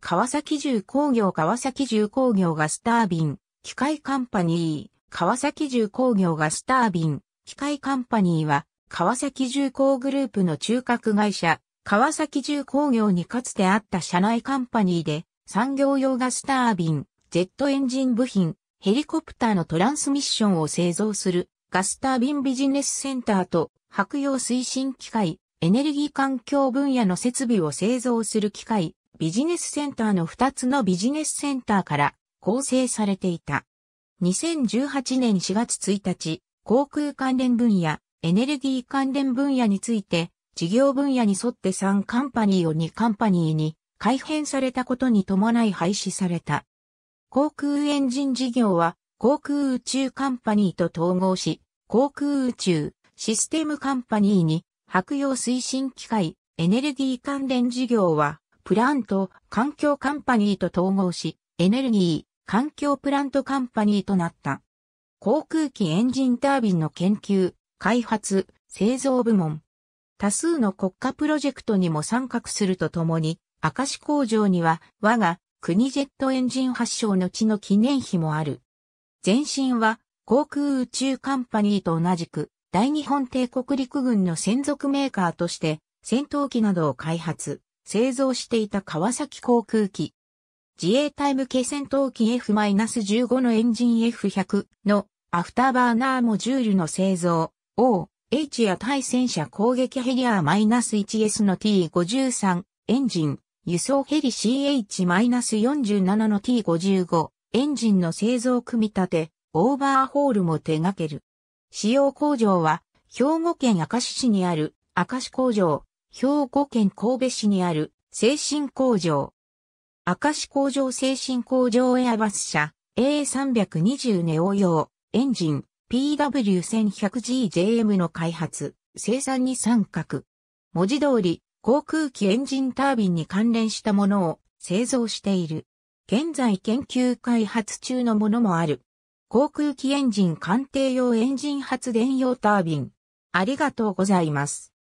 川崎重工業川崎重工業ガスタービン、機械カンパニー、川崎重工業ガスタービン、機械カンパニーは、川崎重工グループの中核会社、川崎重工業にかつてあった社内カンパニーで、産業用ガスタービン、ジェットエンジン部品、ヘリコプターのトランスミッションを製造する、ガスタービンビジネスセンターと、白用推進機械、エネルギー環境分野の設備を製造する機械、ビジネスセンターの2つのビジネスセンターから構成されていた。2018年4月1日、航空関連分野、エネルギー関連分野について、事業分野に沿って3カンパニーを2カンパニーに改変されたことに伴い廃止された。航空エンジン事業は航空宇宙カンパニーと統合し、航空宇宙システムカンパニーに、白洋推進機械エネルギー関連事業はプラント環境カンパニーと統合し、エネルギー環境プラントカンパニーとなった。航空機エンジンタービンの研究、開発、製造部門。多数の国家プロジェクトにも参画するとともに、明石工場には我が国ジェットエンジン発祥の地の記念碑もある。前身は航空宇宙カンパニーと同じく大日本帝国陸軍の専属メーカーとして戦闘機などを開発。製造していた川崎航空機。自衛隊向け戦闘機 F-15 のエンジン F100 のアフターバーナーモジュールの製造、O、H や対戦車攻撃ヘリアー -1S の T53 エンジン、輸送ヘリ CH-47 の T55 エンジンの製造組み立て、オーバーホールも手掛ける。使用工場は、兵庫県明石市にある明石工場、兵庫県神戸市にある精神工場。明石工場精神工場エアバス社 A320 ネオ用エンジン PW1100GJM の開発、生産に参画。文字通り航空機エンジンタービンに関連したものを製造している。現在研究開発中のものもある。航空機エンジン鑑定用エンジン発電用タービン。ありがとうございます。